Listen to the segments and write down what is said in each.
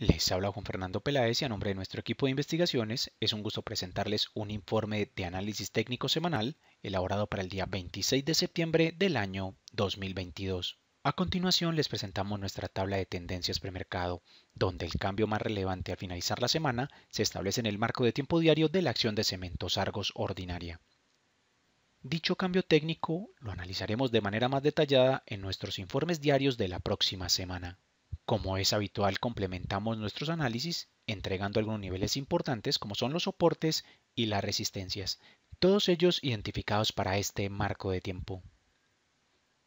Les habla Juan Fernando Peláez y a nombre de nuestro equipo de investigaciones es un gusto presentarles un informe de análisis técnico semanal elaborado para el día 26 de septiembre del año 2022. A continuación les presentamos nuestra tabla de tendencias premercado, donde el cambio más relevante al finalizar la semana se establece en el marco de tiempo diario de la acción de cementos Argos ordinaria. Dicho cambio técnico lo analizaremos de manera más detallada en nuestros informes diarios de la próxima semana. Como es habitual, complementamos nuestros análisis entregando algunos niveles importantes como son los soportes y las resistencias, todos ellos identificados para este marco de tiempo.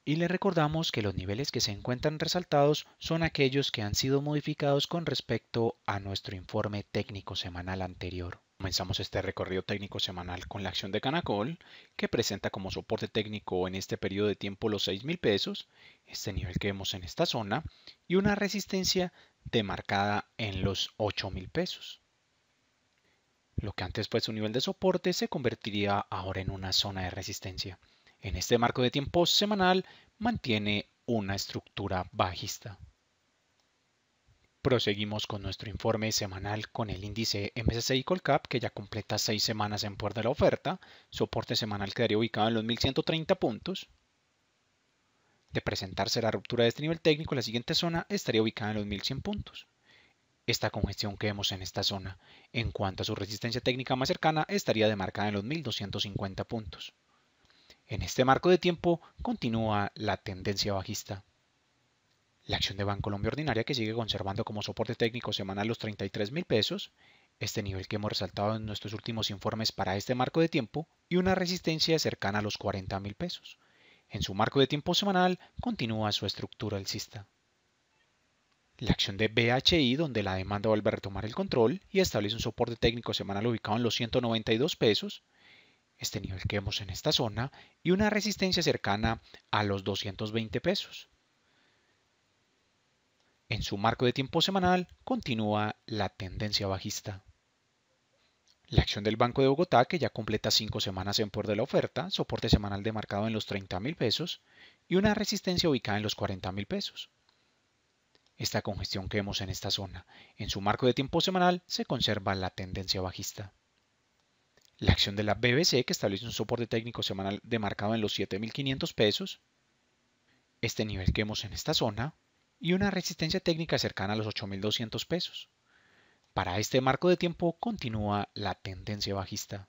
Y le recordamos que los niveles que se encuentran resaltados son aquellos que han sido modificados con respecto a nuestro informe técnico semanal anterior. Comenzamos este recorrido técnico semanal con la acción de Canacol, que presenta como soporte técnico en este periodo de tiempo los $6,000, pesos, este nivel que vemos en esta zona, y una resistencia demarcada en los $8,000. pesos. Lo que antes fue su nivel de soporte se convertiría ahora en una zona de resistencia. En este marco de tiempo semanal mantiene una estructura bajista. Proseguimos con nuestro informe semanal con el índice MSCI Colcap que ya completa seis semanas en puerta de la oferta, soporte semanal quedaría ubicado en los 1130 puntos. De presentarse la ruptura de este nivel técnico, la siguiente zona estaría ubicada en los 1100 puntos. Esta congestión que vemos en esta zona, en cuanto a su resistencia técnica más cercana, estaría demarcada en los 1250 puntos. En este marco de tiempo continúa la tendencia bajista. La acción de Bancolombia Ordinaria que sigue conservando como soporte técnico semanal los 33,000 mil pesos, este nivel que hemos resaltado en nuestros últimos informes para este marco de tiempo y una resistencia cercana a los 40,000 mil pesos. En su marco de tiempo semanal continúa su estructura alcista. La acción de BHI, donde la demanda vuelve a retomar el control y establece un soporte técnico semanal ubicado en los 192 pesos, este nivel que vemos en esta zona, y una resistencia cercana a los 220 pesos. En su marco de tiempo semanal continúa la tendencia bajista. La acción del Banco de Bogotá, que ya completa cinco semanas en por de la oferta, soporte semanal demarcado en los 30 mil pesos y una resistencia ubicada en los 40 mil pesos. Esta congestión que vemos en esta zona, en su marco de tiempo semanal, se conserva la tendencia bajista. La acción de la BBC, que establece un soporte técnico semanal demarcado en los 7.500 pesos. Este nivel que vemos en esta zona, y una resistencia técnica cercana a los 8.200 pesos. Para este marco de tiempo continúa la tendencia bajista.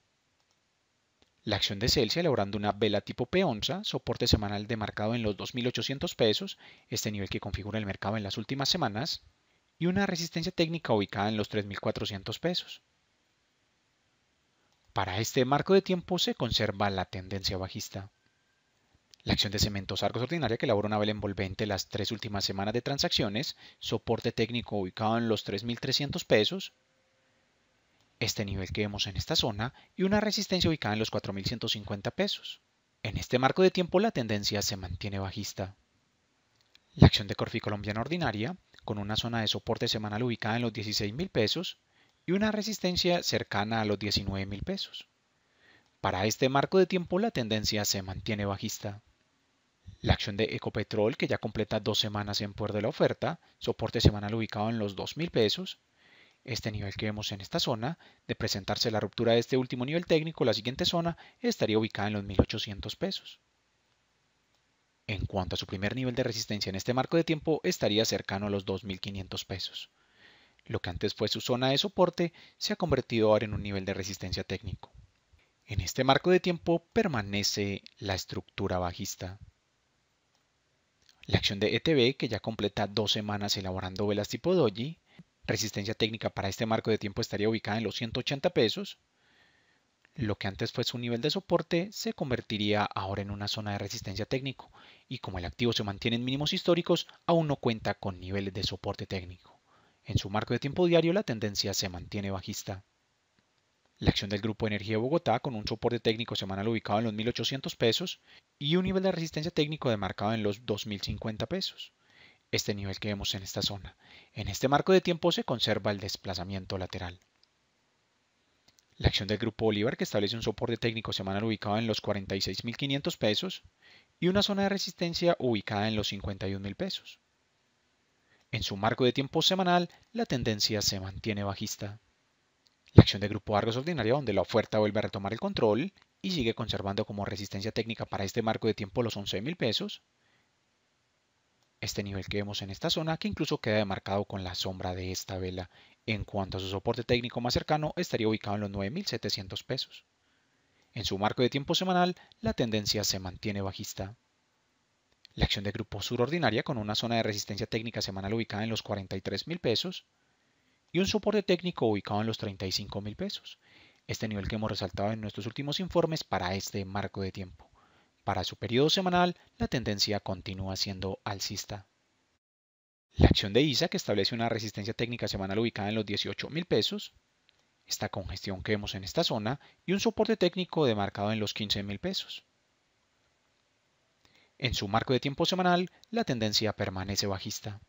La acción de Celsius logrando una vela tipo P11, soporte semanal demarcado en los 2.800 pesos, este nivel que configura el mercado en las últimas semanas, y una resistencia técnica ubicada en los 3.400 pesos. Para este marco de tiempo se conserva la tendencia bajista. La acción de cementos Argos ordinaria que elabora una vela envolvente las tres últimas semanas de transacciones, soporte técnico ubicado en los 3.300 pesos, este nivel que vemos en esta zona y una resistencia ubicada en los 4.150 pesos. En este marco de tiempo la tendencia se mantiene bajista. La acción de Corfi colombiana ordinaria, con una zona de soporte semanal ubicada en los 16.000 pesos y una resistencia cercana a los 19.000 pesos. Para este marco de tiempo la tendencia se mantiene bajista la acción de Ecopetrol, que ya completa dos semanas en puerto de la oferta, soporte semanal ubicado en los 2.000 pesos, este nivel que vemos en esta zona, de presentarse la ruptura de este último nivel técnico, la siguiente zona estaría ubicada en los 1.800 pesos. En cuanto a su primer nivel de resistencia en este marco de tiempo, estaría cercano a los 2.500 pesos. Lo que antes fue su zona de soporte se ha convertido ahora en un nivel de resistencia técnico. En este marco de tiempo permanece la estructura bajista. La acción de ETB, que ya completa dos semanas elaborando velas tipo doji, resistencia técnica para este marco de tiempo estaría ubicada en los 180 pesos. Lo que antes fue su nivel de soporte se convertiría ahora en una zona de resistencia técnico y como el activo se mantiene en mínimos históricos, aún no cuenta con niveles de soporte técnico. En su marco de tiempo diario la tendencia se mantiene bajista la acción del Grupo Energía de Bogotá con un soporte técnico semanal ubicado en los 1.800 pesos y un nivel de resistencia técnico demarcado en los 2.050 pesos. Este nivel que vemos en esta zona. En este marco de tiempo se conserva el desplazamiento lateral. La acción del Grupo Bolívar que establece un soporte técnico semanal ubicado en los 46.500 pesos y una zona de resistencia ubicada en los 51.000 pesos. En su marco de tiempo semanal, la tendencia se mantiene bajista. La acción de grupo Argos ordinaria donde la oferta vuelve a retomar el control y sigue conservando como resistencia técnica para este marco de tiempo los 11,000 pesos. Este nivel que vemos en esta zona que incluso queda demarcado con la sombra de esta vela. En cuanto a su soporte técnico más cercano estaría ubicado en los 9.700 pesos. En su marco de tiempo semanal la tendencia se mantiene bajista. La acción de grupo sur ordinaria con una zona de resistencia técnica semanal ubicada en los 43,000 pesos y un soporte técnico ubicado en los 35 mil pesos. Este nivel que hemos resaltado en nuestros últimos informes para este marco de tiempo. Para su periodo semanal, la tendencia continúa siendo alcista. La acción de ISA, que establece una resistencia técnica semanal ubicada en los 18 mil pesos, esta congestión que vemos en esta zona y un soporte técnico demarcado en los 15 mil pesos. En su marco de tiempo semanal, la tendencia permanece bajista.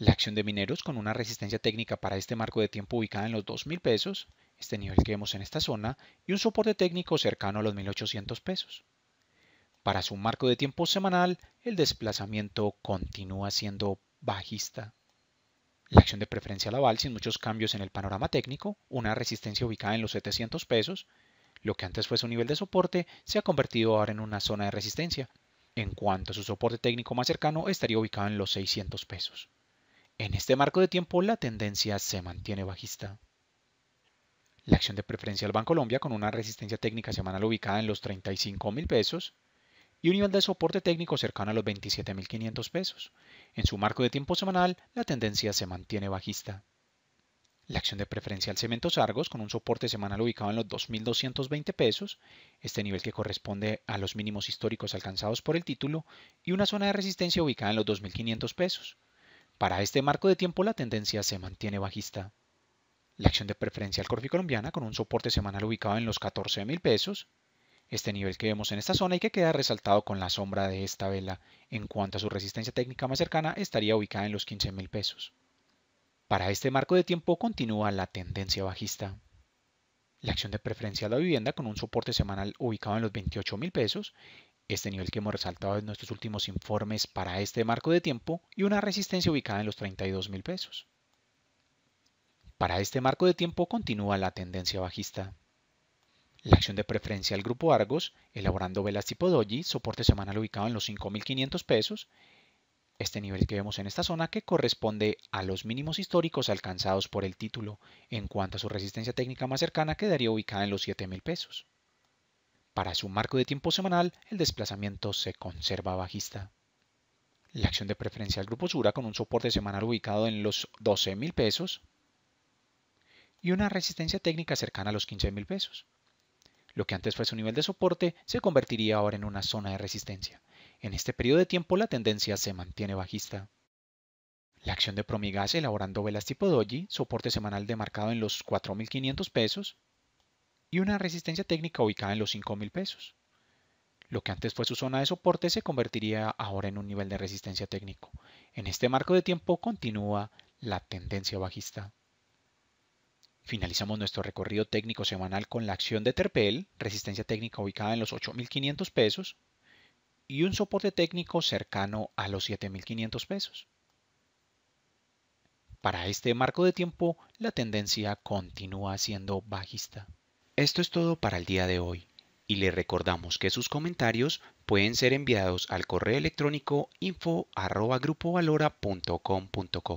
La acción de mineros con una resistencia técnica para este marco de tiempo ubicada en los 2.000 pesos, este nivel que vemos en esta zona, y un soporte técnico cercano a los 1.800 pesos. Para su marco de tiempo semanal, el desplazamiento continúa siendo bajista. La acción de preferencia Laval sin muchos cambios en el panorama técnico, una resistencia ubicada en los 700 pesos, lo que antes fue su nivel de soporte se ha convertido ahora en una zona de resistencia, en cuanto a su soporte técnico más cercano estaría ubicado en los 600 pesos. En este marco de tiempo la tendencia se mantiene bajista. La acción de preferencia del Banco Colombia con una resistencia técnica semanal ubicada en los 35 mil pesos y un nivel de soporte técnico cercano a los 27.500 pesos. En su marco de tiempo semanal, la tendencia se mantiene bajista. La acción de preferencia al Cementos Argos con un soporte semanal ubicado en los 2.220 pesos, este nivel que corresponde a los mínimos históricos alcanzados por el título, y una zona de resistencia ubicada en los 2.500 pesos. Para este marco de tiempo la tendencia se mantiene bajista. La acción de preferencia al Corfi colombiana con un soporte semanal ubicado en los $14,000. pesos, este nivel que vemos en esta zona y que queda resaltado con la sombra de esta vela. En cuanto a su resistencia técnica más cercana, estaría ubicada en los $15,000. pesos. Para este marco de tiempo continúa la tendencia bajista. La acción de preferencia a la vivienda con un soporte semanal ubicado en los $28,000. pesos este nivel que hemos resaltado en nuestros últimos informes para este marco de tiempo y una resistencia ubicada en los 32 mil pesos. Para este marco de tiempo continúa la tendencia bajista. La acción de preferencia al grupo Argos, elaborando velas tipo Doji, soporte semanal ubicado en los 5.500 pesos, este nivel que vemos en esta zona que corresponde a los mínimos históricos alcanzados por el título en cuanto a su resistencia técnica más cercana quedaría ubicada en los 7.000 pesos. Para su marco de tiempo semanal, el desplazamiento se conserva bajista. La acción de preferencia del Grupo Sura con un soporte semanal ubicado en los $12,000 pesos y una resistencia técnica cercana a los $15,000. pesos. Lo que antes fue su nivel de soporte se convertiría ahora en una zona de resistencia. En este periodo de tiempo la tendencia se mantiene bajista. La acción de Promigas elaborando velas tipo Doji, soporte semanal demarcado en los 4.500 pesos, y una resistencia técnica ubicada en los 5.000 pesos. Lo que antes fue su zona de soporte se convertiría ahora en un nivel de resistencia técnico. En este marco de tiempo continúa la tendencia bajista. Finalizamos nuestro recorrido técnico semanal con la acción de Terpel, resistencia técnica ubicada en los 8.500 pesos y un soporte técnico cercano a los 7.500 pesos. Para este marco de tiempo, la tendencia continúa siendo bajista. Esto es todo para el día de hoy y le recordamos que sus comentarios pueden ser enviados al correo electrónico info.grupovalora.com.co.